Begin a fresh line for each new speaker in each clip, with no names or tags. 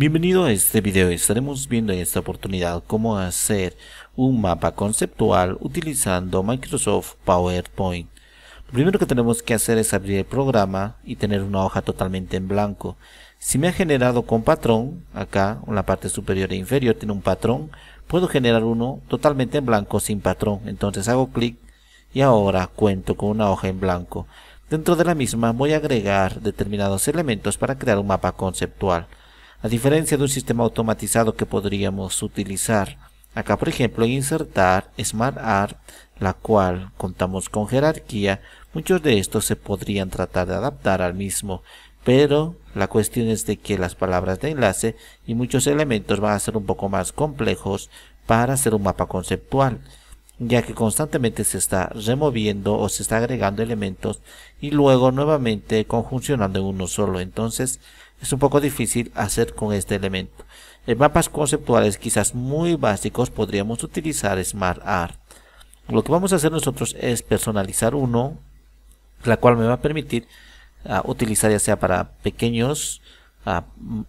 Bienvenido a este video, estaremos viendo en esta oportunidad cómo hacer un mapa conceptual utilizando Microsoft PowerPoint. Lo primero que tenemos que hacer es abrir el programa y tener una hoja totalmente en blanco. Si me ha generado con patrón, acá en la parte superior e inferior tiene un patrón, puedo generar uno totalmente en blanco sin patrón. Entonces hago clic y ahora cuento con una hoja en blanco. Dentro de la misma voy a agregar determinados elementos para crear un mapa conceptual a diferencia de un sistema automatizado que podríamos utilizar. Acá por ejemplo insertar SmartArt, la cual contamos con jerarquía, muchos de estos se podrían tratar de adaptar al mismo, pero la cuestión es de que las palabras de enlace y muchos elementos van a ser un poco más complejos para hacer un mapa conceptual, ya que constantemente se está removiendo o se está agregando elementos y luego nuevamente conjuncionando en uno solo, entonces es un poco difícil hacer con este elemento. En mapas conceptuales quizás muy básicos podríamos utilizar Smart Art. Lo que vamos a hacer nosotros es personalizar uno, la cual me va a permitir ah, utilizar ya sea para pequeños ah,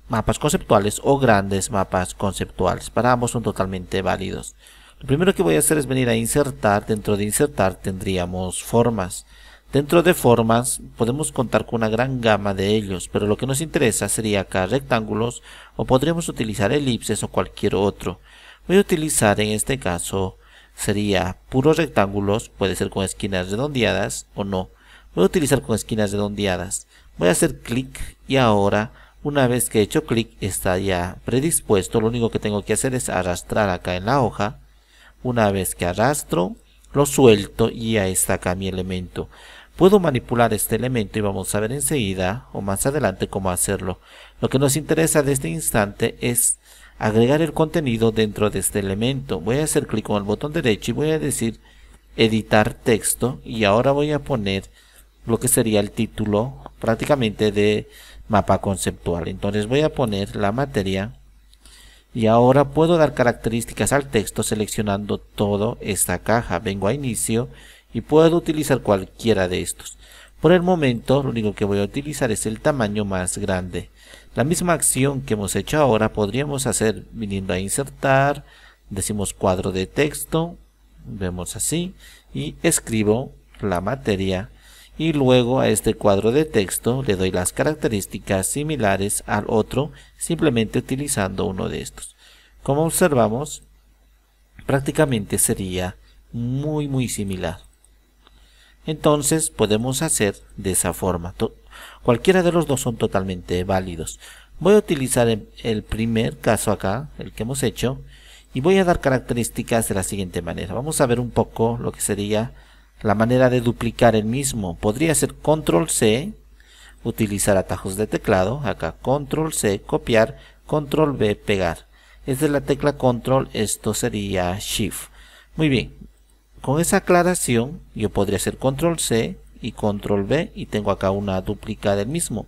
mapas conceptuales o grandes mapas conceptuales. Para ambos son totalmente válidos. Lo primero que voy a hacer es venir a insertar. Dentro de insertar tendríamos formas. Dentro de formas podemos contar con una gran gama de ellos, pero lo que nos interesa sería acá rectángulos o podríamos utilizar elipses o cualquier otro. Voy a utilizar en este caso sería puros rectángulos, puede ser con esquinas redondeadas o no. Voy a utilizar con esquinas redondeadas. Voy a hacer clic y ahora una vez que he hecho clic está ya predispuesto. Lo único que tengo que hacer es arrastrar acá en la hoja. Una vez que arrastro, lo suelto y ya está acá mi elemento. Puedo manipular este elemento y vamos a ver enseguida o más adelante cómo hacerlo. Lo que nos interesa de este instante es agregar el contenido dentro de este elemento. Voy a hacer clic con el botón derecho y voy a decir editar texto y ahora voy a poner lo que sería el título prácticamente de mapa conceptual. Entonces voy a poner la materia y ahora puedo dar características al texto seleccionando toda esta caja. Vengo a inicio y puedo utilizar cualquiera de estos. Por el momento lo único que voy a utilizar es el tamaño más grande. La misma acción que hemos hecho ahora podríamos hacer viniendo a insertar, decimos cuadro de texto, vemos así, y escribo la materia y luego a este cuadro de texto le doy las características similares al otro simplemente utilizando uno de estos. Como observamos, prácticamente sería muy muy similar. Entonces podemos hacer de esa forma. cualquiera de los dos son totalmente válidos. Voy a utilizar el primer caso acá, el que hemos hecho, y voy a dar características de la siguiente manera. Vamos a ver un poco lo que sería la manera de duplicar el mismo. Podría ser control C, utilizar atajos de teclado, acá control C, copiar, control V, pegar. Es de la tecla control, esto sería shift. Muy bien, con esa aclaración yo podría hacer control C y control B y tengo acá una duplica del mismo.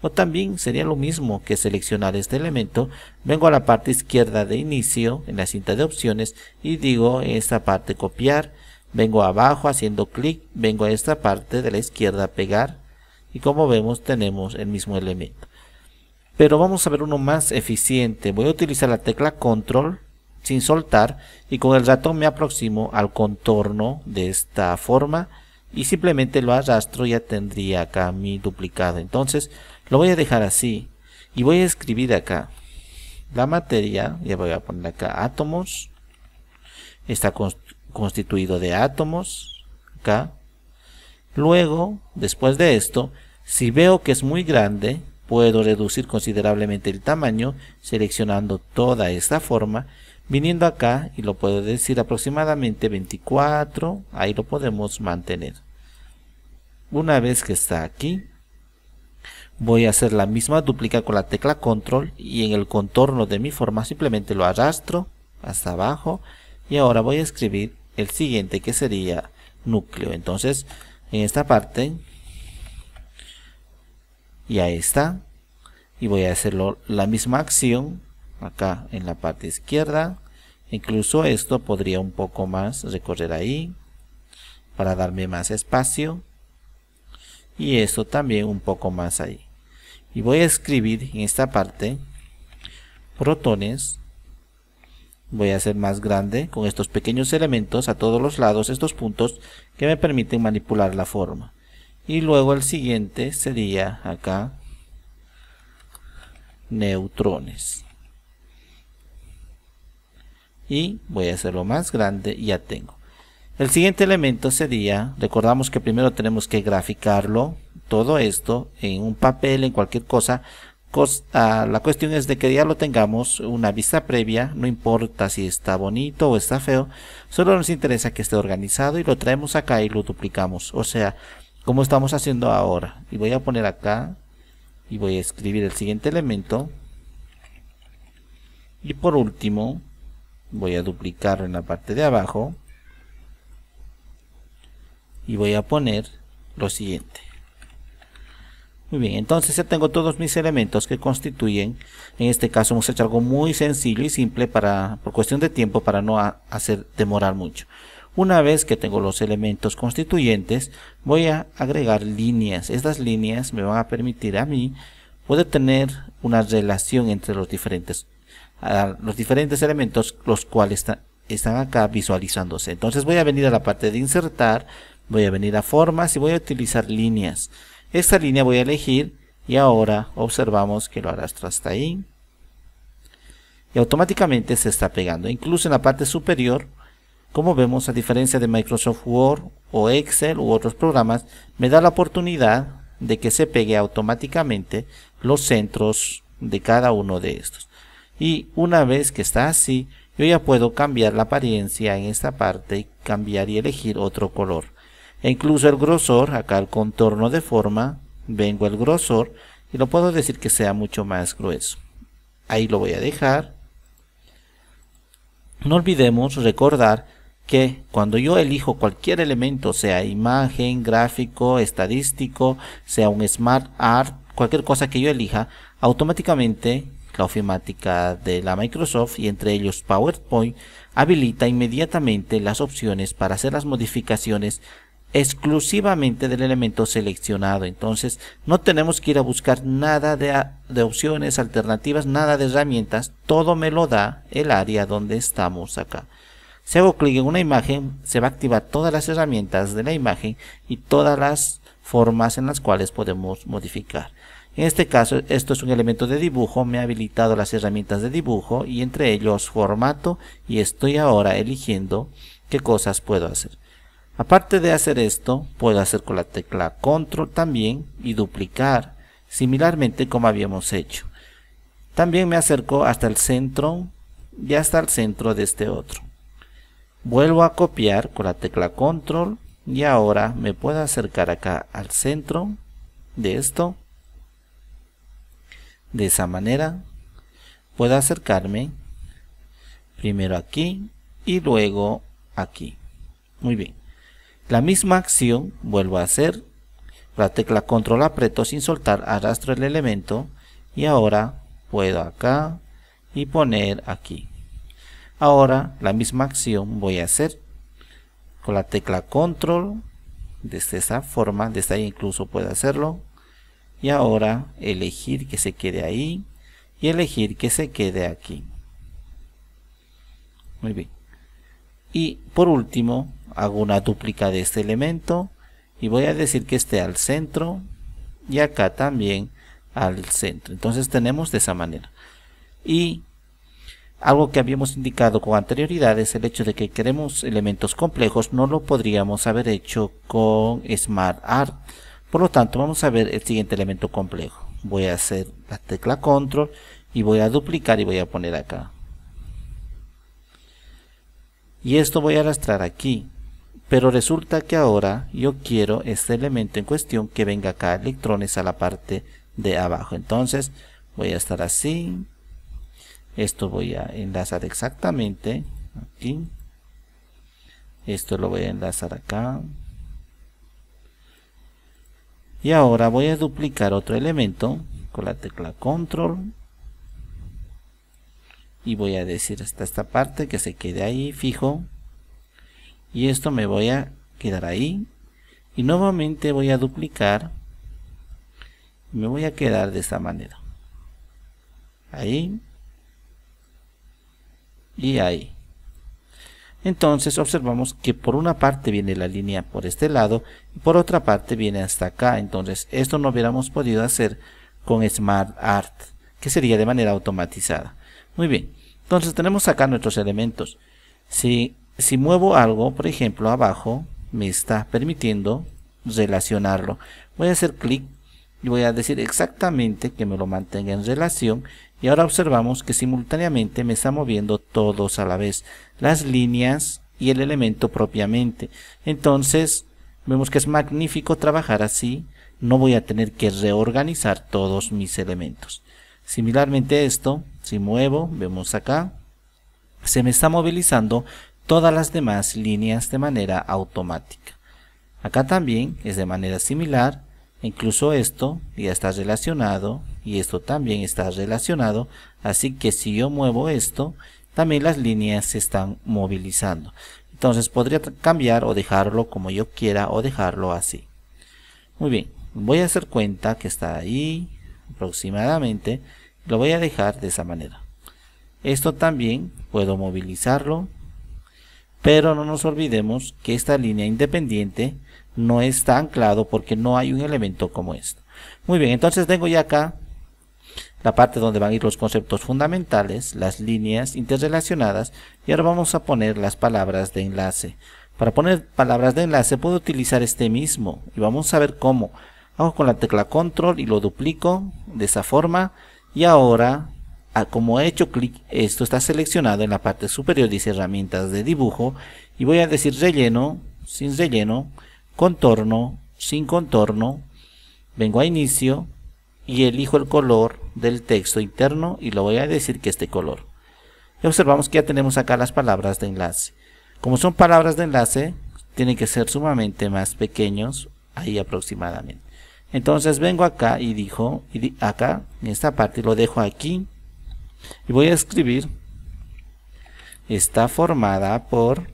O también sería lo mismo que seleccionar este elemento, vengo a la parte izquierda de inicio en la cinta de opciones y digo en esta parte copiar, vengo abajo haciendo clic, vengo a esta parte de la izquierda pegar y como vemos tenemos el mismo elemento. Pero vamos a ver uno más eficiente, voy a utilizar la tecla control sin soltar y con el ratón me aproximo al contorno de esta forma y simplemente lo arrastro ya tendría acá mi duplicado entonces lo voy a dejar así y voy a escribir acá la materia ya voy a poner acá átomos está constituido de átomos acá luego después de esto si veo que es muy grande puedo reducir considerablemente el tamaño seleccionando toda esta forma Viniendo acá, y lo puedo decir aproximadamente 24, ahí lo podemos mantener. Una vez que está aquí, voy a hacer la misma duplica con la tecla control y en el contorno de mi forma simplemente lo arrastro hasta abajo y ahora voy a escribir el siguiente que sería núcleo. Entonces, en esta parte, y ahí está, y voy a hacerlo la misma acción acá en la parte izquierda Incluso esto podría un poco más recorrer ahí para darme más espacio. Y esto también un poco más ahí. Y voy a escribir en esta parte protones. Voy a hacer más grande con estos pequeños elementos a todos los lados, estos puntos que me permiten manipular la forma. Y luego el siguiente sería acá neutrones y voy a hacerlo más grande y ya tengo. El siguiente elemento sería, recordamos que primero tenemos que graficarlo, todo esto, en un papel, en cualquier cosa. Ah, la cuestión es de que ya lo tengamos una vista previa, no importa si está bonito o está feo, solo nos interesa que esté organizado y lo traemos acá y lo duplicamos. O sea, como estamos haciendo ahora. Y voy a poner acá y voy a escribir el siguiente elemento. Y por último, voy a duplicar en la parte de abajo y voy a poner lo siguiente muy bien, entonces ya tengo todos mis elementos que constituyen, en este caso hemos hecho algo muy sencillo y simple para, por cuestión de tiempo para no hacer demorar mucho. Una vez que tengo los elementos constituyentes, voy a agregar líneas. Estas líneas me van a permitir a mí poder tener una relación entre los diferentes los diferentes elementos los cuales están acá visualizándose. Entonces voy a venir a la parte de insertar, voy a venir a formas y voy a utilizar líneas. Esta línea voy a elegir y ahora observamos que lo arrastro hasta ahí. Y automáticamente se está pegando. Incluso en la parte superior, como vemos, a diferencia de Microsoft Word o Excel u otros programas, me da la oportunidad de que se pegue automáticamente los centros de cada uno de estos. Y una vez que está así, yo ya puedo cambiar la apariencia en esta parte, cambiar y elegir otro color. E incluso el grosor, acá el contorno de forma, vengo el grosor y lo puedo decir que sea mucho más grueso. Ahí lo voy a dejar. No olvidemos recordar que cuando yo elijo cualquier elemento, sea imagen, gráfico, estadístico, sea un smart art, cualquier cosa que yo elija, automáticamente la ofimática de la Microsoft y entre ellos PowerPoint habilita inmediatamente las opciones para hacer las modificaciones exclusivamente del elemento seleccionado. Entonces no tenemos que ir a buscar nada de, de, opciones alternativas, nada de herramientas. Todo me lo da el área donde estamos acá. Si hago clic en una imagen, se va a activar todas las herramientas de la imagen y todas las formas en las cuales podemos modificar. En este caso, esto es un elemento de dibujo, me ha habilitado las herramientas de dibujo y entre ellos formato y estoy ahora eligiendo qué cosas puedo hacer. Aparte de hacer esto, puedo hacer con la tecla control también y duplicar, similarmente como habíamos hecho. También me acerco hasta el centro y hasta el centro de este otro. Vuelvo a copiar con la tecla control y ahora me puedo acercar acá al centro de esto de esa manera puedo acercarme primero aquí y luego aquí. Muy bien. La misma acción vuelvo a hacer. La tecla control aprieto sin soltar, arrastro el elemento y ahora puedo acá y poner aquí. Ahora la misma acción voy a hacer con la tecla control desde esa forma, desde ahí incluso puedo hacerlo y ahora elegir que se quede ahí y elegir que se quede aquí. Muy bien. Y por último, hago una duplica de este elemento y voy a decir que esté al centro y acá también al centro. Entonces tenemos de esa manera. Y algo que habíamos indicado con anterioridad es el hecho de que queremos elementos complejos, no lo podríamos haber hecho con Smart Art por lo tanto, vamos a ver el siguiente elemento complejo. Voy a hacer la tecla control y voy a duplicar y voy a poner acá. Y esto voy a arrastrar aquí. Pero resulta que ahora yo quiero este elemento en cuestión que venga acá electrones a la parte de abajo. Entonces voy a estar así. Esto voy a enlazar exactamente aquí. Esto lo voy a enlazar acá y ahora voy a duplicar otro elemento con la tecla control y voy a decir hasta esta parte que se quede ahí fijo y esto me voy a quedar ahí y nuevamente voy a duplicar me voy a quedar de esta manera ahí y ahí entonces observamos que por una parte viene la línea por este lado y por otra parte viene hasta acá. Entonces esto no hubiéramos podido hacer con Smart Art, que sería de manera automatizada. Muy bien, entonces tenemos acá nuestros elementos. Si, si muevo algo, por ejemplo abajo, me está permitiendo relacionarlo. Voy a hacer clic y voy a decir exactamente que me lo mantenga en relación y ahora observamos que simultáneamente me está moviendo todos a la vez, las líneas y el elemento propiamente. Entonces, vemos que es magnífico trabajar así, no voy a tener que reorganizar todos mis elementos. Similarmente esto, si muevo, vemos acá, se me está movilizando todas las demás líneas de manera automática. Acá también es de manera similar, Incluso esto ya está relacionado y esto también está relacionado. Así que si yo muevo esto, también las líneas se están movilizando. Entonces podría cambiar o dejarlo como yo quiera o dejarlo así. Muy bien, voy a hacer cuenta que está ahí aproximadamente. Lo voy a dejar de esa manera. Esto también puedo movilizarlo pero no nos olvidemos que esta línea independiente no está anclado porque no hay un elemento como esto. Muy bien, entonces tengo ya acá la parte donde van a ir los conceptos fundamentales, las líneas interrelacionadas y ahora vamos a poner las palabras de enlace. Para poner palabras de enlace puedo utilizar este mismo y vamos a ver cómo. Hago con la tecla control y lo duplico de esa forma y ahora como he hecho clic, esto está seleccionado en la parte superior, dice herramientas de dibujo, y voy a decir relleno, sin relleno, contorno, sin contorno, vengo a inicio y elijo el color del texto interno y lo voy a decir que este color. observamos que ya tenemos acá las palabras de enlace. Como son palabras de enlace, tienen que ser sumamente más pequeños, ahí aproximadamente. Entonces vengo acá y dijo, acá en esta parte lo dejo aquí y voy a escribir, está formada por,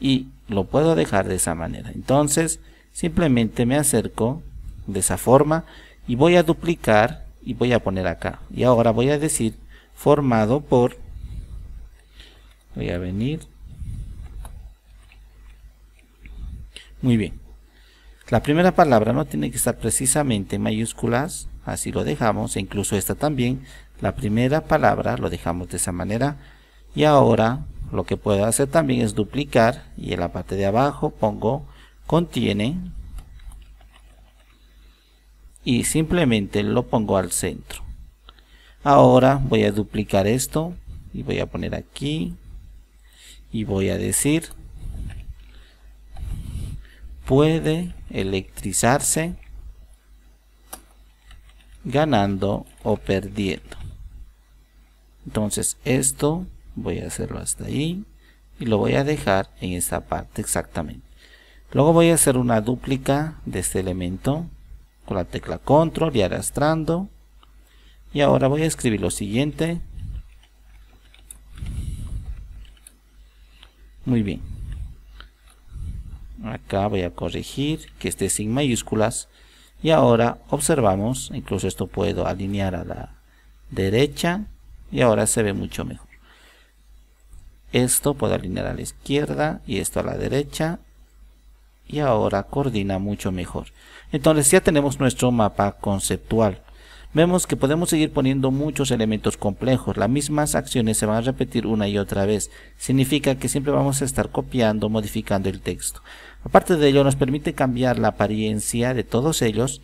y lo puedo dejar de esa manera. Entonces, simplemente me acerco de esa forma y voy a duplicar y voy a poner acá. Y ahora voy a decir formado por, voy a venir, muy bien. La primera palabra no tiene que estar precisamente en mayúsculas, así lo dejamos, e incluso esta también, la primera palabra, lo dejamos de esa manera. Y ahora lo que puedo hacer también es duplicar y en la parte de abajo pongo contiene y simplemente lo pongo al centro. Ahora voy a duplicar esto y voy a poner aquí y voy a decir puede electrizarse ganando o perdiendo. Entonces esto voy a hacerlo hasta ahí y lo voy a dejar en esta parte exactamente. Luego voy a hacer una duplica de este elemento con la tecla control y arrastrando. Y ahora voy a escribir lo siguiente. Muy bien. Acá voy a corregir que esté sin mayúsculas. Y ahora observamos, incluso esto puedo alinear a la derecha y ahora se ve mucho mejor esto puedo alinear a la izquierda y esto a la derecha y ahora coordina mucho mejor entonces ya tenemos nuestro mapa conceptual vemos que podemos seguir poniendo muchos elementos complejos las mismas acciones se van a repetir una y otra vez significa que siempre vamos a estar copiando modificando el texto aparte de ello nos permite cambiar la apariencia de todos ellos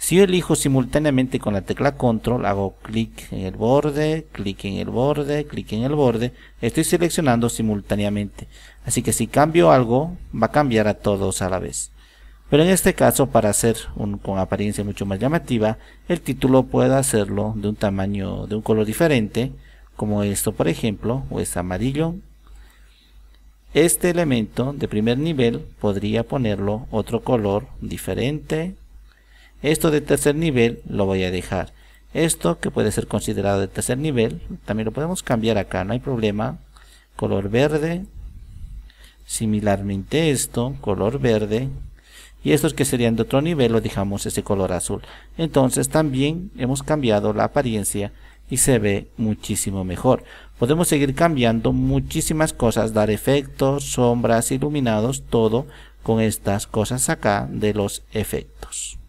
si yo elijo simultáneamente con la tecla control, hago clic en el borde, clic en el borde, clic en el borde, estoy seleccionando simultáneamente. Así que si cambio algo, va a cambiar a todos a la vez. Pero en este caso, para hacer un, con apariencia mucho más llamativa, el título puede hacerlo de un tamaño, de un color diferente, como esto por ejemplo, o es amarillo. Este elemento de primer nivel podría ponerlo otro color diferente, esto de tercer nivel lo voy a dejar. Esto que puede ser considerado de tercer nivel, también lo podemos cambiar acá, no hay problema. Color verde. Similarmente esto, color verde. Y estos que serían de otro nivel lo dejamos ese color azul. Entonces también hemos cambiado la apariencia y se ve muchísimo mejor. Podemos seguir cambiando muchísimas cosas, dar efectos, sombras, iluminados, todo con estas cosas acá de los efectos.